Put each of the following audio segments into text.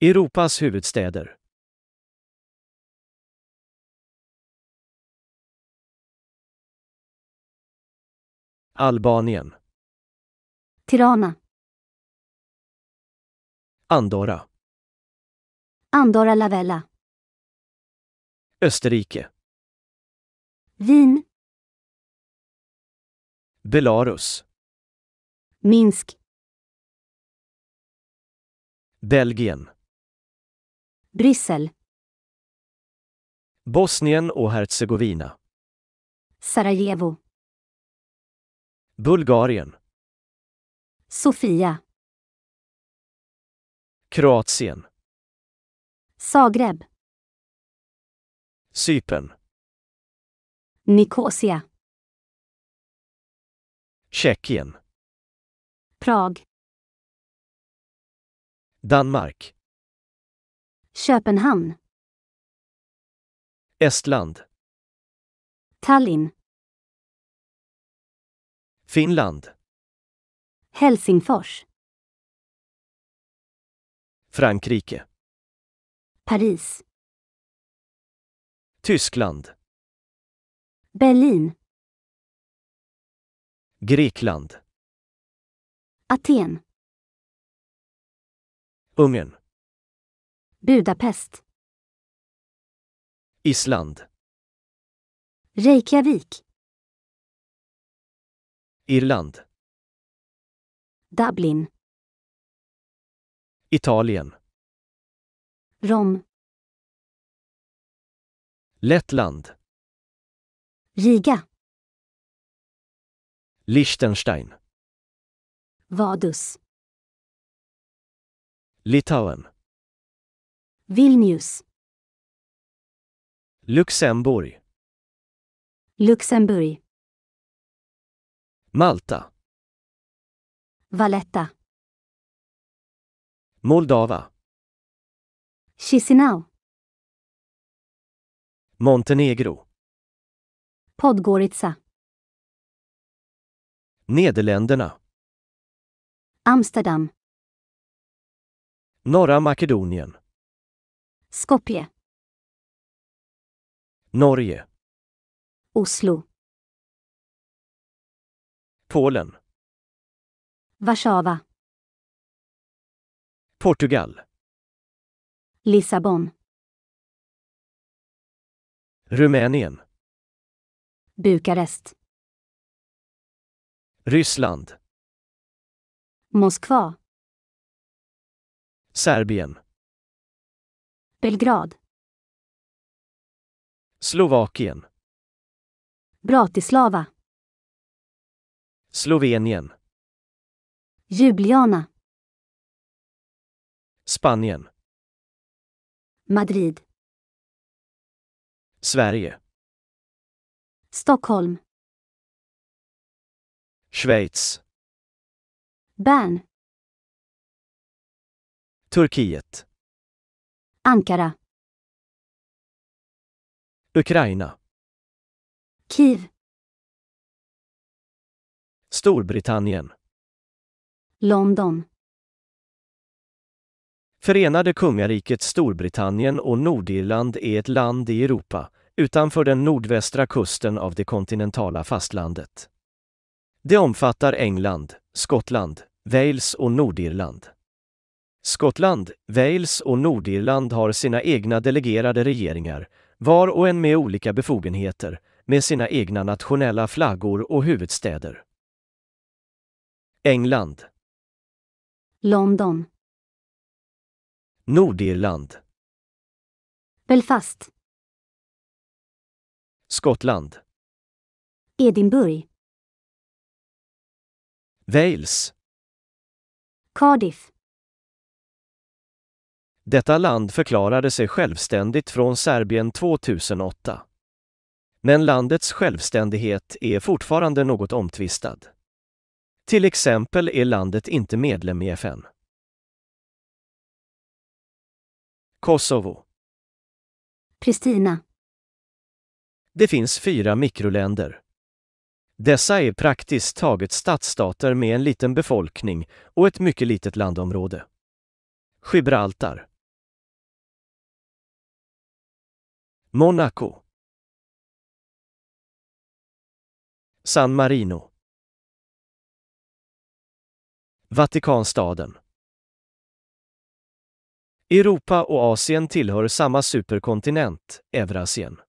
Europas huvudstäder Albanien Tirana Andorra Andorra la Vella Österrike Wien Belarus Minsk Belgien Bryssel. Bosnien och Herzegovina. Sarajevo. Bulgarien. Sofia. Kroatien. Zagreb. Cypern. Nikosia Tjeckien. Prag. Danmark. Köpenhamn. Estland. Tallinn. Finland. Helsingfors. Frankrike. Paris. Tyskland. Berlin. Grekland. Aten. Ungern. Budapest. Island. Reykjavik. Irland. Dublin. Italien. Rom. Lettland. Riga. Liechtenstein. Vadus. Litauen. Vilnius. Luxemburg. Luxemburg. Malta. Valletta. Moldava. Chisinau. Montenegro. Podgorica. Nederländerna. Amsterdam. Norra Makedonien. Skopje. Norge. Oslo. Polen. Warszawa. Portugal. Lissabon. Rumänien. Bukarest. Ryssland. Moskva. Serbien. Belgrad. Slovakien. Bratislava. Slovenien. Ljubljana. Spanien. Madrid. Sverige. Stockholm. Schweiz. Bern. Turkiet. Ankara. Ukraina. Kiev. Storbritannien. London. Förenade kungariket Storbritannien och Nordirland är ett land i Europa, utanför den nordvästra kusten av det kontinentala fastlandet. Det omfattar England, Skottland, Wales och Nordirland. Skottland, Wales och Nordirland har sina egna delegerade regeringar, var och en med olika befogenheter, med sina egna nationella flaggor och huvudstäder. England London Nordirland Belfast Skottland Edinburgh Wales Cardiff detta land förklarade sig självständigt från Serbien 2008. Men landets självständighet är fortfarande något omtvistad. Till exempel är landet inte medlem i FN. Kosovo Pristina. Det finns fyra mikroländer. Dessa är praktiskt taget stadsstater med en liten befolkning och ett mycket litet landområde. Gibraltar Monaco. San Marino. Vatikanstaden. Europa och Asien tillhör samma superkontinent, Eurasien.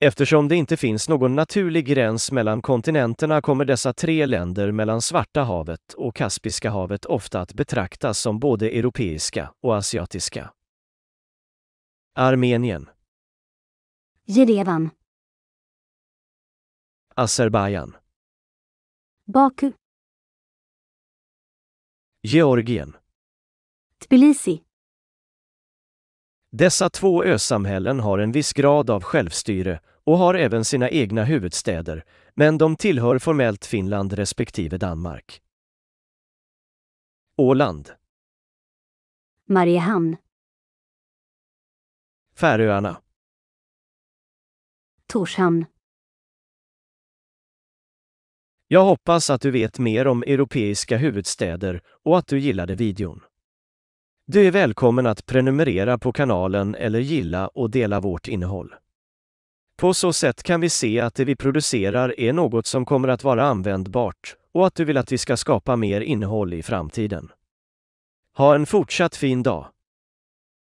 Eftersom det inte finns någon naturlig gräns mellan kontinenterna kommer dessa tre länder mellan Svarta havet och Kaspiska havet ofta att betraktas som både europeiska och asiatiska. Armenien Jerevan. Azerbajdzjan. Baku. Georgien. Tbilisi. Dessa två ösamhällen har en viss grad av självstyre och har även sina egna huvudstäder, men de tillhör formellt Finland respektive Danmark. Åland. Mariehamn. Färöarna. Torshamn. Jag hoppas att du vet mer om europeiska huvudstäder och att du gillade videon. Du är välkommen att prenumerera på kanalen eller gilla och dela vårt innehåll. På så sätt kan vi se att det vi producerar är något som kommer att vara användbart och att du vill att vi ska skapa mer innehåll i framtiden. Ha en fortsatt fin dag!